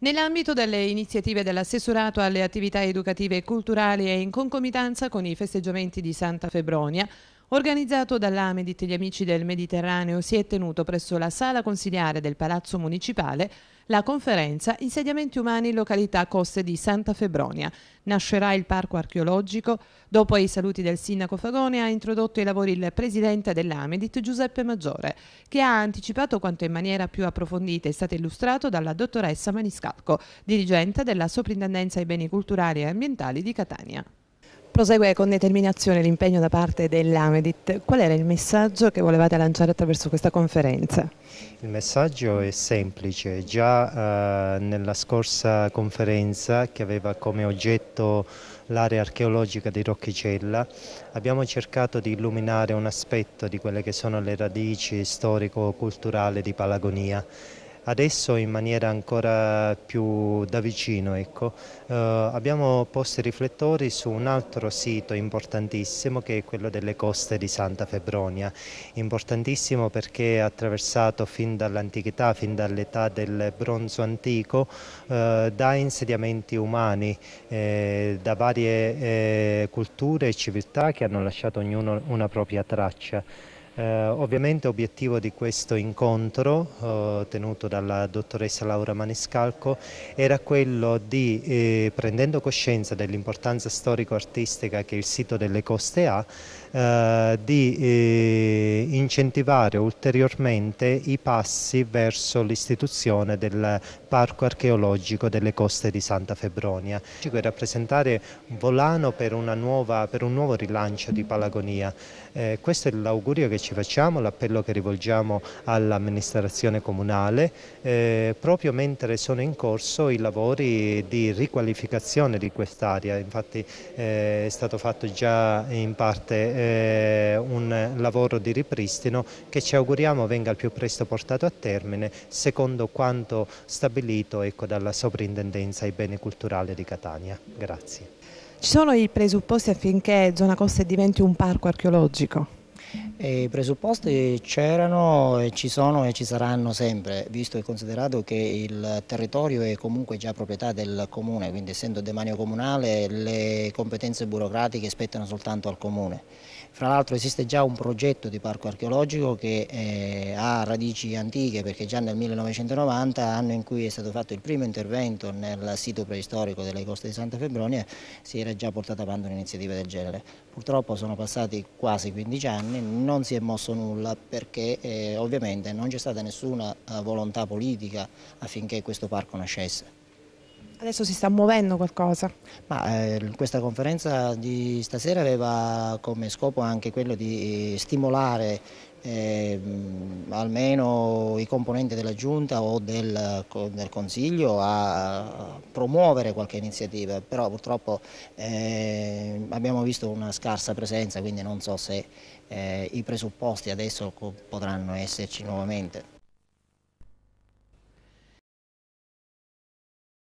Nell'ambito delle iniziative dell'assessorato alle attività educative e culturali e in concomitanza con i festeggiamenti di Santa Febronia, Organizzato dall'Amedit gli amici del Mediterraneo si è tenuto presso la sala consiliare del Palazzo Municipale la conferenza Insediamenti umani in località coste di Santa Febronia. Nascerà il parco archeologico. Dopo i saluti del sindaco Fagone ha introdotto i lavori il presidente dell'Amedit Giuseppe Maggiore, che ha anticipato quanto in maniera più approfondita è stato illustrato dalla dottoressa Maniscalco, dirigente della Soprintendenza ai beni culturali e ambientali di Catania. Prosegue con determinazione l'impegno da parte dell'Amedit. Qual era il messaggio che volevate lanciare attraverso questa conferenza? Il messaggio è semplice, già eh, nella scorsa conferenza che aveva come oggetto l'area archeologica di Rocchicella abbiamo cercato di illuminare un aspetto di quelle che sono le radici storico-culturali di Palagonia adesso in maniera ancora più da vicino. Ecco. Eh, abbiamo posto i riflettori su un altro sito importantissimo che è quello delle coste di Santa Febronia, importantissimo perché è attraversato fin dall'antichità, fin dall'età del bronzo antico, eh, da insediamenti umani, eh, da varie eh, culture e civiltà che hanno lasciato ognuno una propria traccia. Eh, ovviamente obiettivo di questo incontro eh, tenuto dalla dottoressa Laura Maniscalco era quello di, eh, prendendo coscienza dell'importanza storico-artistica che il sito delle coste ha, eh, di eh, incentivare ulteriormente i passi verso l'istituzione del Parco archeologico delle coste di Santa Febronia, e rappresentare un volano per, nuova, per, un nuovo rilancio di Palagonia. Eh, questo è l'augurio che ci ci facciamo, l'appello che rivolgiamo all'amministrazione comunale, eh, proprio mentre sono in corso i lavori di riqualificazione di quest'area, infatti eh, è stato fatto già in parte eh, un lavoro di ripristino che ci auguriamo venga al più presto portato a termine secondo quanto stabilito ecco, dalla Sovrintendenza ai beni culturali di Catania. Grazie. Ci sono i presupposti affinché Zona Costa diventi un parco archeologico? E I presupposti c'erano, e ci sono e ci saranno sempre, visto e considerato che il territorio è comunque già proprietà del comune, quindi essendo demanio comunale le competenze burocratiche spettano soltanto al comune. Fra l'altro esiste già un progetto di parco archeologico che eh, ha radici antiche perché già nel 1990, anno in cui è stato fatto il primo intervento nel sito preistorico delle coste di Santa Febronia, si era già portata avanti un'iniziativa del genere. Purtroppo sono passati quasi 15 anni, non si è mosso nulla perché eh, ovviamente non c'è stata nessuna eh, volontà politica affinché questo parco nascesse. Adesso si sta muovendo qualcosa? Ma, eh, questa conferenza di stasera aveva come scopo anche quello di eh, stimolare eh, almeno i componenti della Giunta o del, del, Consiglio a promuovere qualche iniziativa, però purtroppo eh, abbiamo visto una scarsa presenza, quindi non so se eh, i presupposti adesso potranno esserci nuovamente.